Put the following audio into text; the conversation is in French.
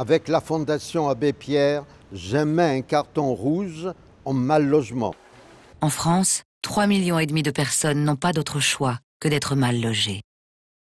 Avec la Fondation Abbé Pierre, j'aimais un carton rouge en mal logement. En France, 3,5 millions de personnes n'ont pas d'autre choix que d'être mal logées.